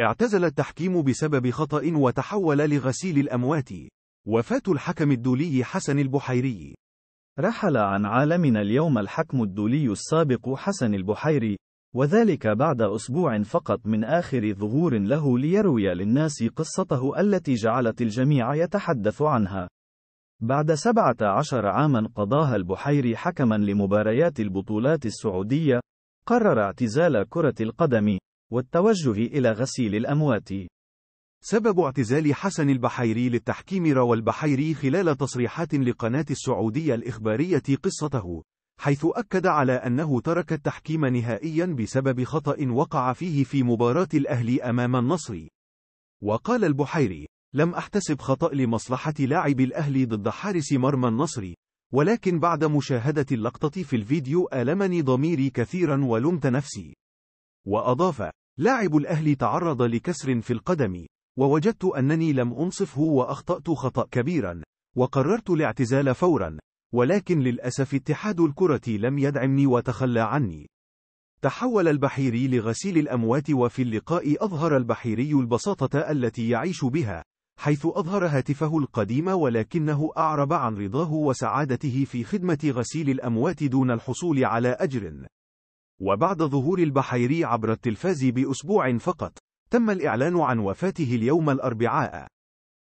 اعتزل التحكيم بسبب خطأ وتحول لغسيل الأموات. وفاة الحكم الدولي حسن البحيري رحل عن عالمنا اليوم الحكم الدولي السابق حسن البحيري، وذلك بعد أسبوع فقط من آخر ظهور له ليروي للناس قصته التي جعلت الجميع يتحدث عنها. بعد 17 عاما قضاها البحيري حكما لمباريات البطولات السعودية، قرر اعتزال كرة القدم، والتوجه إلى غسيل الأموات. سبب اعتزال حسن البحيري للتحكيم روى البحيري خلال تصريحات لقناة السعودية الإخبارية قصته، حيث أكد على أنه ترك التحكيم نهائيا بسبب خطأ وقع فيه في مباراة الأهلي أمام النصر. وقال البحيري: لم أحتسب خطأ لمصلحة لاعب الأهلي ضد حارس مرمى النصر، ولكن بعد مشاهدة اللقطة في الفيديو ألمني ضميري كثيرا ولمت نفسي. وأضاف: لاعب الأهلي تعرض لكسر في القدم، ووجدت أنني لم أنصفه وأخطأت خطأ كبيرا، وقررت الاعتزال فورا، ولكن للأسف اتحاد الكرة لم يدعمني وتخلى عني. تحول البحيري لغسيل الأموات وفي اللقاء أظهر البحيري البساطة التي يعيش بها، حيث أظهر هاتفه القديم ولكنه أعرب عن رضاه وسعادته في خدمة غسيل الأموات دون الحصول على أجر. وبعد ظهور البحيري عبر التلفاز بأسبوع فقط، تم الإعلان عن وفاته اليوم الأربعاء.